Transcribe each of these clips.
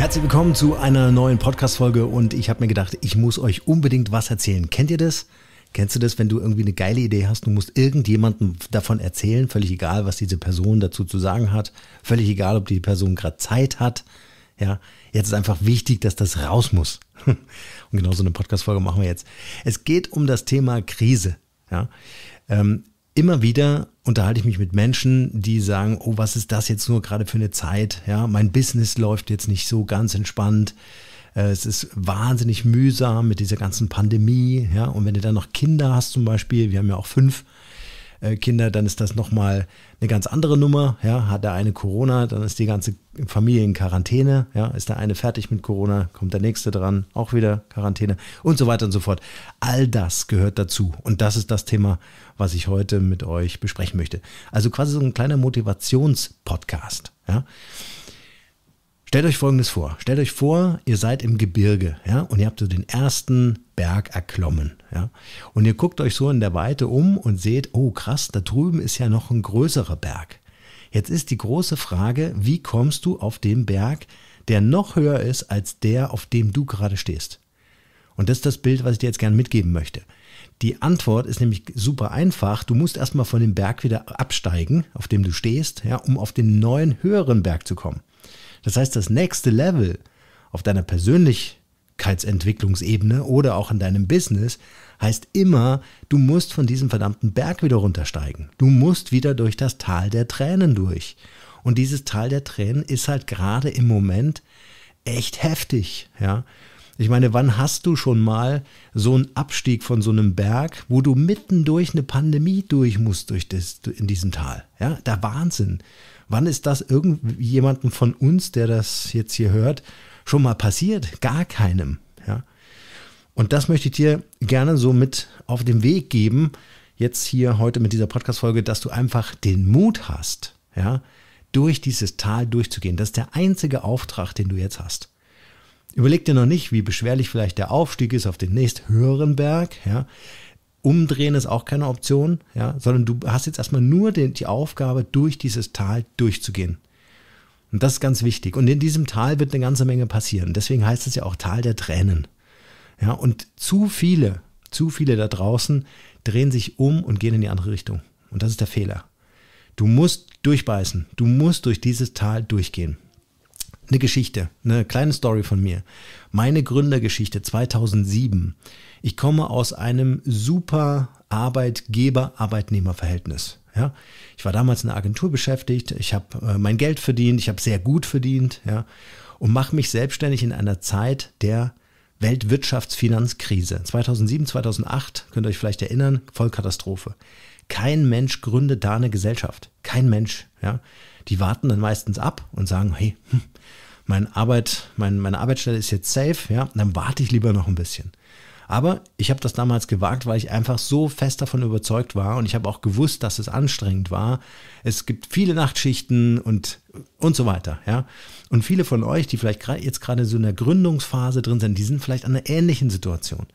Herzlich willkommen zu einer neuen Podcast-Folge und ich habe mir gedacht, ich muss euch unbedingt was erzählen. Kennt ihr das? Kennst du das, wenn du irgendwie eine geile Idee hast, du musst irgendjemandem davon erzählen, völlig egal, was diese Person dazu zu sagen hat, völlig egal, ob die Person gerade Zeit hat. Ja, jetzt ist einfach wichtig, dass das raus muss. Und genau so eine Podcast-Folge machen wir jetzt. Es geht um das Thema Krise. Ja, ähm, immer wieder unterhalte ich mich mit Menschen, die sagen, oh, was ist das jetzt nur gerade für eine Zeit? Ja, mein Business läuft jetzt nicht so ganz entspannt. Äh, es ist wahnsinnig mühsam mit dieser ganzen Pandemie. Ja, und wenn du dann noch Kinder hast zum Beispiel, wir haben ja auch fünf, äh, Kinder, dann ist das nochmal eine ganz andere Nummer. Ja, hat der eine Corona, dann ist die ganze Familie in Quarantäne. Ja, ist der eine fertig mit Corona, kommt der nächste dran, auch wieder Quarantäne und so weiter und so fort. All das gehört dazu. Und das ist das Thema, was ich heute mit euch besprechen möchte. Also quasi so ein kleiner Motivationspodcast. Ja. Stellt euch Folgendes vor. Stellt euch vor, ihr seid im Gebirge ja, und ihr habt so den ersten Berg erklommen. Ja, und ihr guckt euch so in der Weite um und seht, oh krass, da drüben ist ja noch ein größerer Berg. Jetzt ist die große Frage, wie kommst du auf den Berg, der noch höher ist als der, auf dem du gerade stehst? Und das ist das Bild, was ich dir jetzt gerne mitgeben möchte. Die Antwort ist nämlich super einfach. Du musst erstmal von dem Berg wieder absteigen, auf dem du stehst, ja, um auf den neuen höheren Berg zu kommen. Das heißt, das nächste Level auf deiner Persönlichkeitsentwicklungsebene oder auch in deinem Business heißt immer, du musst von diesem verdammten Berg wieder runtersteigen. Du musst wieder durch das Tal der Tränen durch. Und dieses Tal der Tränen ist halt gerade im Moment echt heftig, ja. Ich meine, wann hast du schon mal so einen Abstieg von so einem Berg, wo du mitten durch eine Pandemie durch musst durch das, in diesem Tal? Ja, der Wahnsinn. Wann ist das irgendjemandem von uns, der das jetzt hier hört, schon mal passiert? Gar keinem. Ja. Und das möchte ich dir gerne so mit auf den Weg geben, jetzt hier heute mit dieser Podcast-Folge, dass du einfach den Mut hast, ja, durch dieses Tal durchzugehen. Das ist der einzige Auftrag, den du jetzt hast. Überleg dir noch nicht, wie beschwerlich vielleicht der Aufstieg ist auf den nächst höheren Berg. Ja. Umdrehen ist auch keine Option, ja, sondern du hast jetzt erstmal nur den, die Aufgabe, durch dieses Tal durchzugehen. Und das ist ganz wichtig. Und in diesem Tal wird eine ganze Menge passieren. Deswegen heißt es ja auch Tal der Tränen. Ja, und zu viele, zu viele da draußen drehen sich um und gehen in die andere Richtung. Und das ist der Fehler. Du musst durchbeißen. Du musst durch dieses Tal durchgehen eine Geschichte, eine kleine Story von mir. Meine Gründergeschichte 2007. Ich komme aus einem super Arbeitgeber-Arbeitnehmer-Verhältnis. Ja, ich war damals in der Agentur beschäftigt, ich habe äh, mein Geld verdient, ich habe sehr gut verdient ja, und mache mich selbstständig in einer Zeit der Weltwirtschaftsfinanzkrise. 2007, 2008, könnt ihr euch vielleicht erinnern, Vollkatastrophe. Kein Mensch gründet da eine Gesellschaft. Kein Mensch. Ja die warten dann meistens ab und sagen, hey, hm, meine, Arbeit, meine, meine Arbeitsstelle ist jetzt safe, ja, dann warte ich lieber noch ein bisschen. Aber ich habe das damals gewagt, weil ich einfach so fest davon überzeugt war und ich habe auch gewusst, dass es anstrengend war. Es gibt viele Nachtschichten und, und so weiter. Ja? Und viele von euch, die vielleicht jetzt gerade so in der Gründungsphase drin sind, die sind vielleicht an einer ähnlichen Situation.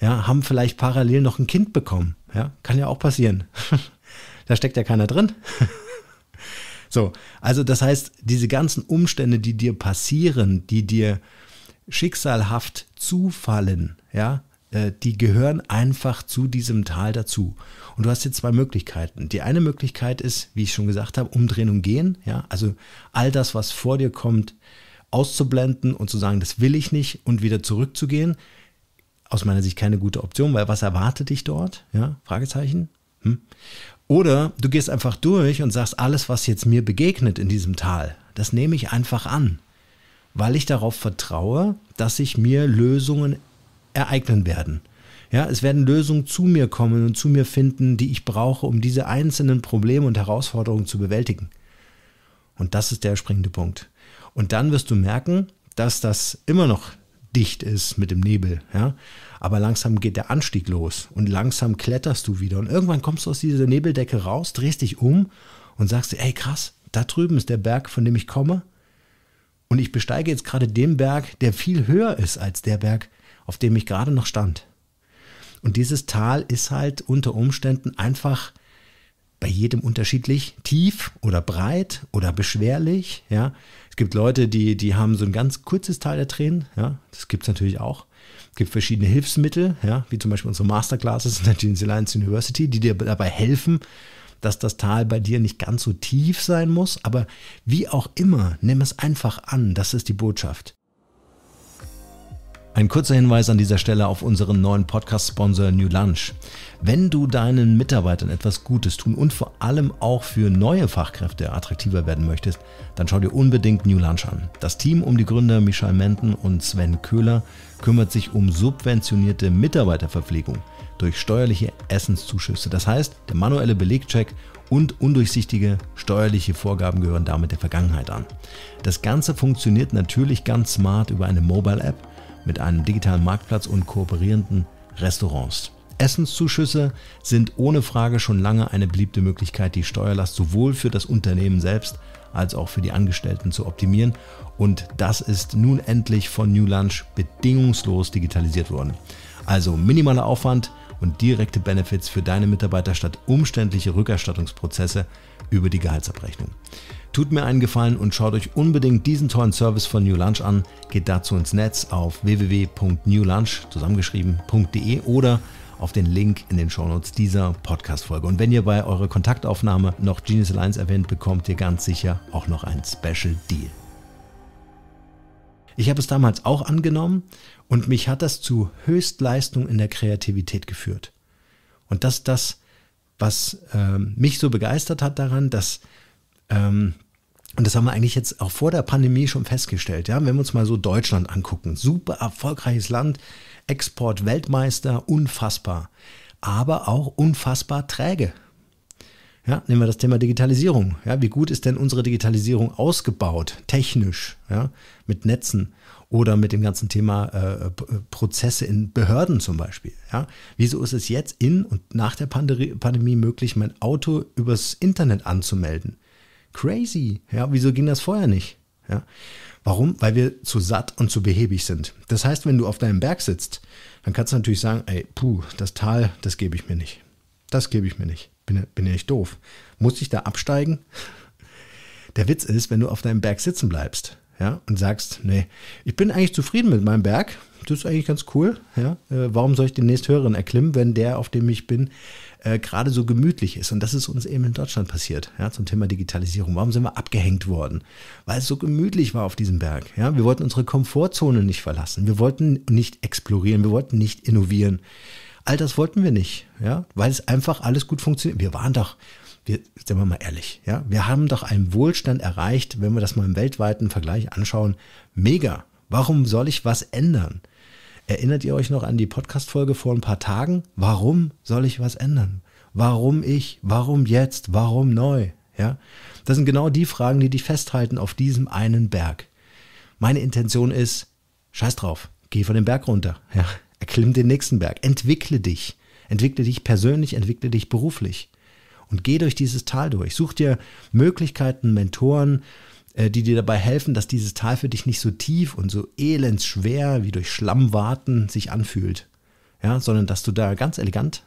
Ja? Haben vielleicht parallel noch ein Kind bekommen. Ja? Kann ja auch passieren. da steckt ja keiner drin. So, also das heißt, diese ganzen Umstände, die dir passieren, die dir schicksalhaft zufallen, ja, äh, die gehören einfach zu diesem Tal dazu. Und du hast jetzt zwei Möglichkeiten. Die eine Möglichkeit ist, wie ich schon gesagt habe, umdrehen und gehen. Ja? Also all das, was vor dir kommt, auszublenden und zu sagen, das will ich nicht und wieder zurückzugehen. Aus meiner Sicht keine gute Option, weil was erwartet dich dort? Ja? Fragezeichen. Hm. Oder du gehst einfach durch und sagst, alles, was jetzt mir begegnet in diesem Tal, das nehme ich einfach an, weil ich darauf vertraue, dass sich mir Lösungen ereignen werden. Ja, es werden Lösungen zu mir kommen und zu mir finden, die ich brauche, um diese einzelnen Probleme und Herausforderungen zu bewältigen. Und das ist der springende Punkt. Und dann wirst du merken, dass das immer noch dicht ist mit dem Nebel. Ja? Aber langsam geht der Anstieg los und langsam kletterst du wieder. Und irgendwann kommst du aus dieser Nebeldecke raus, drehst dich um und sagst dir, ey krass, da drüben ist der Berg, von dem ich komme. Und ich besteige jetzt gerade den Berg, der viel höher ist als der Berg, auf dem ich gerade noch stand. Und dieses Tal ist halt unter Umständen einfach bei jedem unterschiedlich tief oder breit oder beschwerlich, ja. Es gibt Leute, die, die haben so ein ganz kurzes Teil der Tränen, ja, das gibt es natürlich auch. Es gibt verschiedene Hilfsmittel, ja, wie zum Beispiel unsere Masterclasses in der Genius Alliance University, die dir dabei helfen, dass das Tal bei dir nicht ganz so tief sein muss. Aber wie auch immer, nimm es einfach an, das ist die Botschaft. Ein kurzer Hinweis an dieser Stelle auf unseren neuen Podcast-Sponsor New Lunch. Wenn du deinen Mitarbeitern etwas Gutes tun und vor allem auch für neue Fachkräfte attraktiver werden möchtest, dann schau dir unbedingt New Lunch an. Das Team um die Gründer Michel Menten und Sven Köhler kümmert sich um subventionierte Mitarbeiterverpflegung durch steuerliche Essenszuschüsse. Das heißt, der manuelle Belegcheck und undurchsichtige steuerliche Vorgaben gehören damit der Vergangenheit an. Das Ganze funktioniert natürlich ganz smart über eine Mobile-App mit einem digitalen Marktplatz und kooperierenden Restaurants. Essenszuschüsse sind ohne Frage schon lange eine beliebte Möglichkeit, die Steuerlast sowohl für das Unternehmen selbst als auch für die Angestellten zu optimieren. Und das ist nun endlich von New Lunch bedingungslos digitalisiert worden. Also minimaler Aufwand und direkte Benefits für deine Mitarbeiter statt umständliche Rückerstattungsprozesse über die Gehaltsabrechnung. Tut mir einen Gefallen und schaut euch unbedingt diesen tollen Service von New Lunch an. Geht dazu ins Netz auf www.newlunch zusammengeschrieben.de oder auf den Link in den Shownotes dieser Podcast-Folge. Und wenn ihr bei eurer Kontaktaufnahme noch Genius Alliance erwähnt, bekommt ihr ganz sicher auch noch einen Special Deal. Ich habe es damals auch angenommen und mich hat das zu Höchstleistung in der Kreativität geführt. Und das ist das, was ähm, mich so begeistert hat daran, dass ähm, und das haben wir eigentlich jetzt auch vor der Pandemie schon festgestellt. Ja? Wenn wir uns mal so Deutschland angucken, super erfolgreiches Land, Export Weltmeister, unfassbar, aber auch unfassbar träge. Ja, nehmen wir das Thema Digitalisierung. Ja, wie gut ist denn unsere Digitalisierung ausgebaut, technisch, ja, mit Netzen oder mit dem ganzen Thema äh, Prozesse in Behörden zum Beispiel? Ja? Wieso ist es jetzt in und nach der Pandemie möglich, mein Auto übers Internet anzumelden? Crazy. Ja, wieso ging das vorher nicht? Ja. Warum? Weil wir zu satt und zu behäbig sind. Das heißt, wenn du auf deinem Berg sitzt, dann kannst du natürlich sagen, ey, puh, das Tal, das gebe ich mir nicht. Das gebe ich mir nicht. Bin, bin ja nicht doof. Muss ich da absteigen? Der Witz ist, wenn du auf deinem Berg sitzen bleibst, ja, und sagst, nee, ich bin eigentlich zufrieden mit meinem Berg, das ist eigentlich ganz cool. Ja? Äh, warum soll ich den nächsthöheren erklimmen, wenn der, auf dem ich bin, äh, gerade so gemütlich ist? Und das ist uns eben in Deutschland passiert, ja, zum Thema Digitalisierung. Warum sind wir abgehängt worden? Weil es so gemütlich war auf diesem Berg. Ja? Wir wollten unsere Komfortzone nicht verlassen. Wir wollten nicht explorieren. Wir wollten nicht innovieren. All das wollten wir nicht, ja? weil es einfach alles gut funktioniert. Wir waren doch wir, sind wir mal ehrlich, ja, wir haben doch einen Wohlstand erreicht, wenn wir das mal im weltweiten Vergleich anschauen. Mega. Warum soll ich was ändern? Erinnert ihr euch noch an die Podcast-Folge vor ein paar Tagen? Warum soll ich was ändern? Warum ich? Warum jetzt? Warum neu? Ja? Das sind genau die Fragen, die dich festhalten auf diesem einen Berg. Meine Intention ist, scheiß drauf, geh von dem Berg runter, ja? erklimm den nächsten Berg, entwickle dich, entwickle dich persönlich, entwickle dich beruflich und geh durch dieses Tal durch. Such dir Möglichkeiten, Mentoren, äh, die dir dabei helfen, dass dieses Tal für dich nicht so tief und so elendsschwer wie durch Schlammwarten sich anfühlt. Ja, sondern dass du da ganz elegant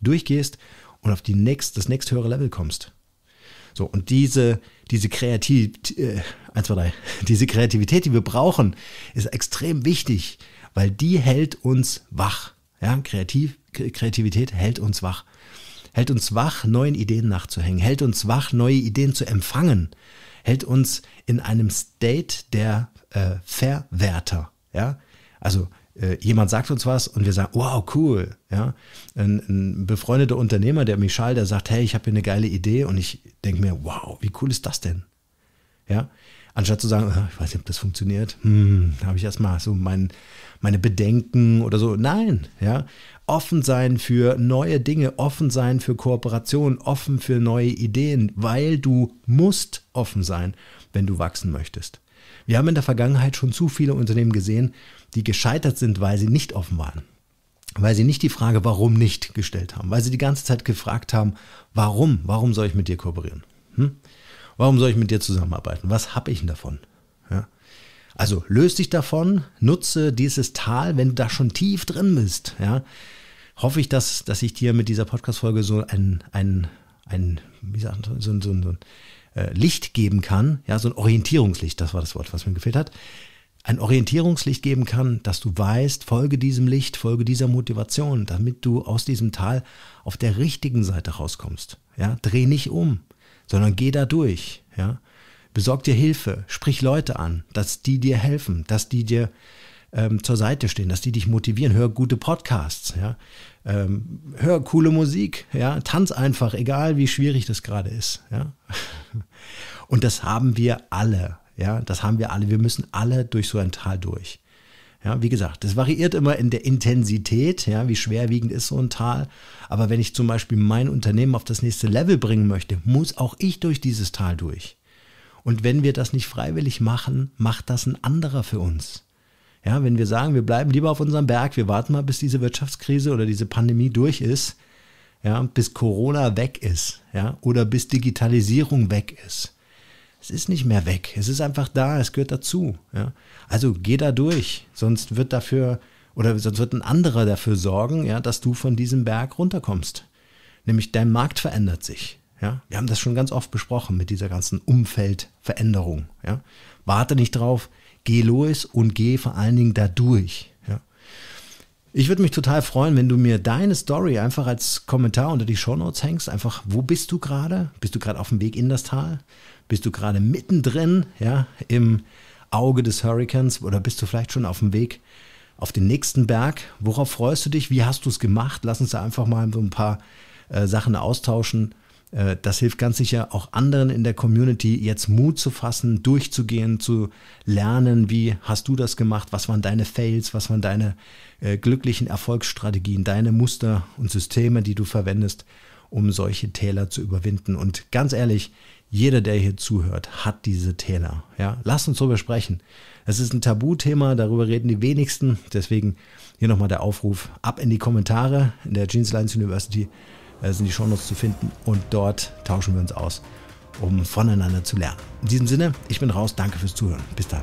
durchgehst und auf die nächst, das nächsthöhere Level kommst. So, und diese, diese, Kreativ äh, 1, 2, 3, diese Kreativität, die wir brauchen, ist extrem wichtig, weil die hält uns wach. Ja, Kreativ, Kreativität hält uns wach. Hält uns wach, neuen Ideen nachzuhängen, hält uns wach, neue Ideen zu empfangen, hält uns in einem State der äh, Verwerter. Ja? Also äh, jemand sagt uns was und wir sagen, wow, cool. Ja? Ein, ein befreundeter Unternehmer, der Michal, der sagt, hey, ich habe hier eine geile Idee und ich denke mir, wow, wie cool ist das denn? Ja? Anstatt zu sagen, ah, ich weiß nicht, ob das funktioniert, hm, habe ich erstmal so meinen meine Bedenken oder so. Nein, ja. Offen sein für neue Dinge, offen sein für Kooperation, offen für neue Ideen, weil du musst offen sein, wenn du wachsen möchtest. Wir haben in der Vergangenheit schon zu viele Unternehmen gesehen, die gescheitert sind, weil sie nicht offen waren. Weil sie nicht die Frage, warum nicht, gestellt haben. Weil sie die ganze Zeit gefragt haben, warum, warum soll ich mit dir kooperieren? Hm? Warum soll ich mit dir zusammenarbeiten? Was habe ich denn davon? Ja? Also löse dich davon, nutze dieses Tal, wenn du da schon tief drin bist. Ja, hoffe ich, dass, dass ich dir mit dieser Podcast-Folge so ein, ein, ein, wie sagt, so, so, so, so ein äh, Licht geben kann. Ja, so ein Orientierungslicht, das war das Wort, was mir gefehlt hat. Ein Orientierungslicht geben kann, dass du weißt, folge diesem Licht, folge dieser Motivation, damit du aus diesem Tal auf der richtigen Seite rauskommst. Ja, dreh nicht um, sondern geh da durch. Ja, Besorg dir Hilfe, sprich Leute an, dass die dir helfen, dass die dir ähm, zur Seite stehen, dass die dich motivieren. Hör gute Podcasts, ja? ähm, hör coole Musik, ja? tanz einfach, egal wie schwierig das gerade ist. Ja? Und das haben wir alle, ja, das haben wir alle. Wir müssen alle durch so ein Tal durch. Ja, wie gesagt, das variiert immer in der Intensität, ja, wie schwerwiegend ist so ein Tal. Aber wenn ich zum Beispiel mein Unternehmen auf das nächste Level bringen möchte, muss auch ich durch dieses Tal durch. Und wenn wir das nicht freiwillig machen, macht das ein anderer für uns. Ja, wenn wir sagen, wir bleiben lieber auf unserem Berg, wir warten mal, bis diese Wirtschaftskrise oder diese Pandemie durch ist, ja, bis Corona weg ist, ja, oder bis Digitalisierung weg ist. Es ist nicht mehr weg, es ist einfach da, es gehört dazu, ja. Also geh da durch, sonst wird dafür oder sonst wird ein anderer dafür sorgen, ja, dass du von diesem Berg runterkommst. Nämlich dein Markt verändert sich. Ja, wir haben das schon ganz oft besprochen mit dieser ganzen Umfeldveränderung. Ja, warte nicht drauf, geh los und geh vor allen Dingen da durch. Ja. Ich würde mich total freuen, wenn du mir deine Story einfach als Kommentar unter die Shownotes hängst. Einfach, wo bist du gerade? Bist du gerade auf dem Weg in das Tal? Bist du gerade mittendrin, ja, im Auge des Hurricanes oder bist du vielleicht schon auf dem Weg auf den nächsten Berg? Worauf freust du dich? Wie hast du es gemacht? Lass uns da einfach mal so ein paar äh, Sachen austauschen. Äh, das hilft ganz sicher auch anderen in der Community, jetzt Mut zu fassen, durchzugehen, zu lernen, wie hast du das gemacht, was waren deine Fails, was waren deine äh, glücklichen Erfolgsstrategien, deine Muster und Systeme, die du verwendest, um solche Täler zu überwinden. Und ganz ehrlich, jeder, der hier zuhört, hat diese Täler. Ja? Lass uns darüber sprechen. Es ist ein Tabuthema, darüber reden die wenigsten. Deswegen hier nochmal der Aufruf, ab in die Kommentare in der Jeans Lines University äh, sind die Shownotes zu finden und dort tauschen wir uns aus, um voneinander zu lernen. In diesem Sinne, ich bin raus, danke fürs Zuhören. Bis dann.